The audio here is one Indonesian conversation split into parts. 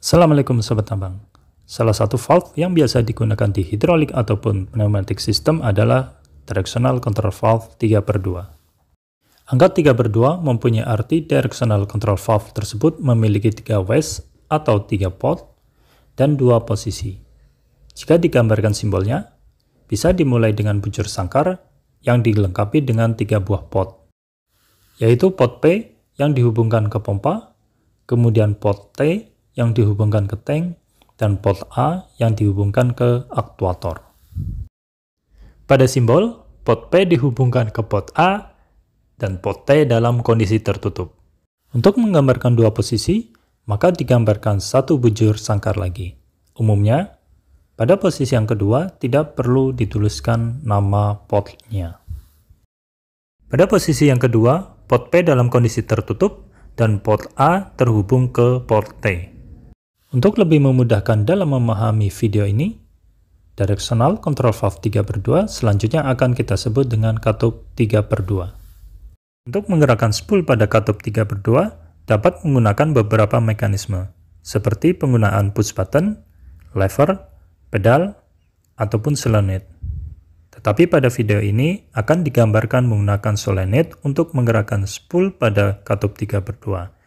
Assalamualaikum Sobat Tambang. Salah satu valve yang biasa digunakan di hidrolik ataupun pneumatic system adalah directional control valve 3 per 2. Angka 3 per 2 mempunyai arti directional control valve tersebut memiliki 3 waste atau 3 pot dan 2 posisi. Jika digambarkan simbolnya, bisa dimulai dengan bujur sangkar yang dilengkapi dengan 3 buah pot, yaitu pot P yang dihubungkan ke pompa, kemudian pot T yang dihubungkan ke tank dan port A yang dihubungkan ke aktuator. Pada simbol, port P dihubungkan ke port A dan port T dalam kondisi tertutup. Untuk menggambarkan dua posisi, maka digambarkan satu bujur sangkar lagi. Umumnya, pada posisi yang kedua tidak perlu dituliskan nama portnya. Pada posisi yang kedua, port P dalam kondisi tertutup dan port A terhubung ke port T. Untuk lebih memudahkan dalam memahami video ini, directional control valve 3 per 2 selanjutnya akan kita sebut dengan katup 3 per 2. Untuk menggerakkan spool pada katup 3 per 2 dapat menggunakan beberapa mekanisme, seperti penggunaan push button, lever, pedal, ataupun solenoid. Tetapi pada video ini akan digambarkan menggunakan solenoid untuk menggerakkan spool pada katup 3 per 2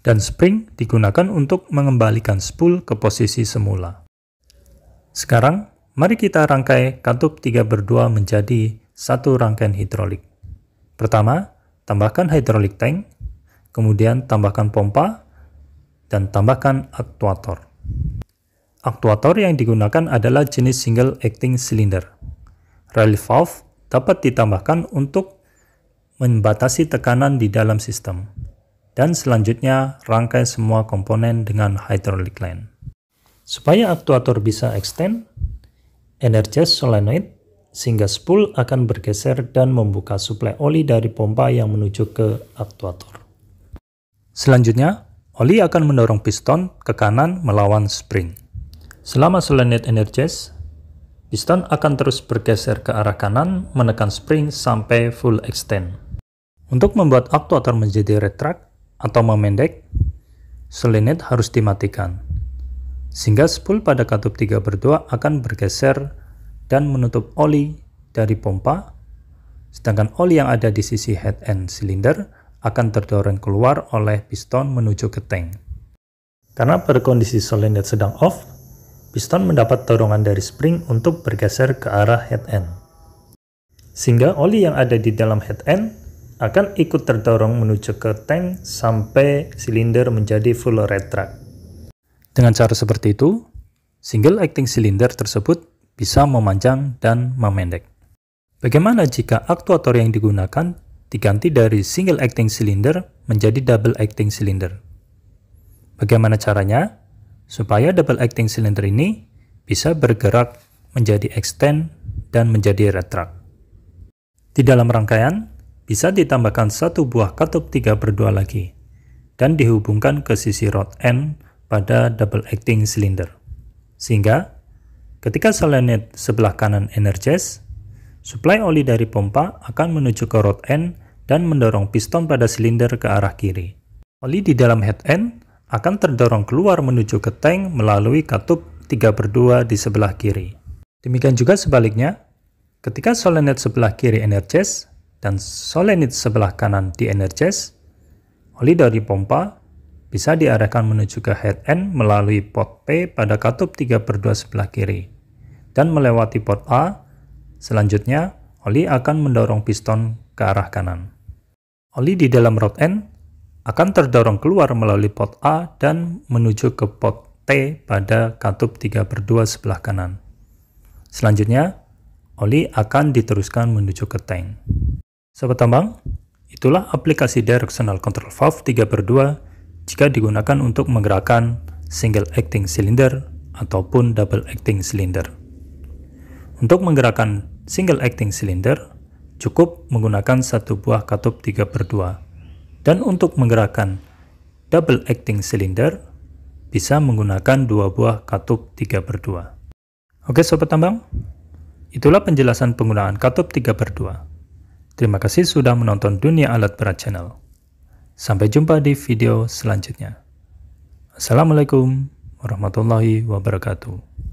dan spring digunakan untuk mengembalikan spool ke posisi semula. Sekarang, mari kita rangkai katup 3 berdua menjadi satu rangkaian hidrolik. Pertama, tambahkan hidrolik tank, kemudian tambahkan pompa, dan tambahkan aktuator. Aktuator yang digunakan adalah jenis single acting cylinder. Relief valve dapat ditambahkan untuk membatasi tekanan di dalam sistem dan selanjutnya rangkai semua komponen dengan hydraulic line. Supaya aktuator bisa extend, energize solenoid sehingga spool akan bergeser dan membuka suplai oli dari pompa yang menuju ke aktuator. Selanjutnya, oli akan mendorong piston ke kanan melawan spring. Selama solenoid energize, piston akan terus bergeser ke arah kanan menekan spring sampai full extend. Untuk membuat aktuator menjadi retract, atau memendek, selinet harus dimatikan. Sehingga spool pada katup 3 berdua akan bergeser dan menutup oli dari pompa, sedangkan oli yang ada di sisi head end silinder akan terdorong keluar oleh piston menuju ke tank. Karena pada kondisi selinet sedang off, piston mendapat dorongan dari spring untuk bergeser ke arah head end. Sehingga oli yang ada di dalam head end akan ikut terdorong menuju ke tank sampai silinder menjadi full retract. Dengan cara seperti itu, single acting silinder tersebut bisa memanjang dan memendek. Bagaimana jika aktuator yang digunakan diganti dari single acting silinder menjadi double acting silinder? Bagaimana caranya supaya double acting silinder ini bisa bergerak menjadi extend dan menjadi retract? Di dalam rangkaian, bisa ditambahkan satu buah katup 3 per 2 lagi, dan dihubungkan ke sisi rod N pada double acting silinder. Sehingga, ketika solenoid sebelah kanan energis, suplai oli dari pompa akan menuju ke rod N dan mendorong piston pada silinder ke arah kiri. Oli di dalam head N akan terdorong keluar menuju ke tank melalui katup 3 per 2 di sebelah kiri. Demikian juga sebaliknya, ketika solenoid sebelah kiri energis dan solenoid sebelah kanan di-energize, oli dari pompa bisa diarahkan menuju ke head end melalui port P pada katup 3 per 2 sebelah kiri, dan melewati port A, selanjutnya oli akan mendorong piston ke arah kanan. Oli di dalam rod end akan terdorong keluar melalui port A dan menuju ke port T pada katup 3 per 2 sebelah kanan. Selanjutnya, oli akan diteruskan menuju ke tank. Sobat tambang, itulah aplikasi Directional Control Valve 3 per 2 jika digunakan untuk menggerakkan single acting cylinder ataupun double acting cylinder. Untuk menggerakkan single acting cylinder, cukup menggunakan satu buah katup 3 per 2. Dan untuk menggerakkan double acting cylinder, bisa menggunakan dua buah katup 3 per 2. Oke sobat tambang, itulah penjelasan penggunaan katup 3 per 2. Terima kasih sudah menonton Dunia Alat Berat Channel. Sampai jumpa di video selanjutnya. Assalamualaikum warahmatullahi wabarakatuh.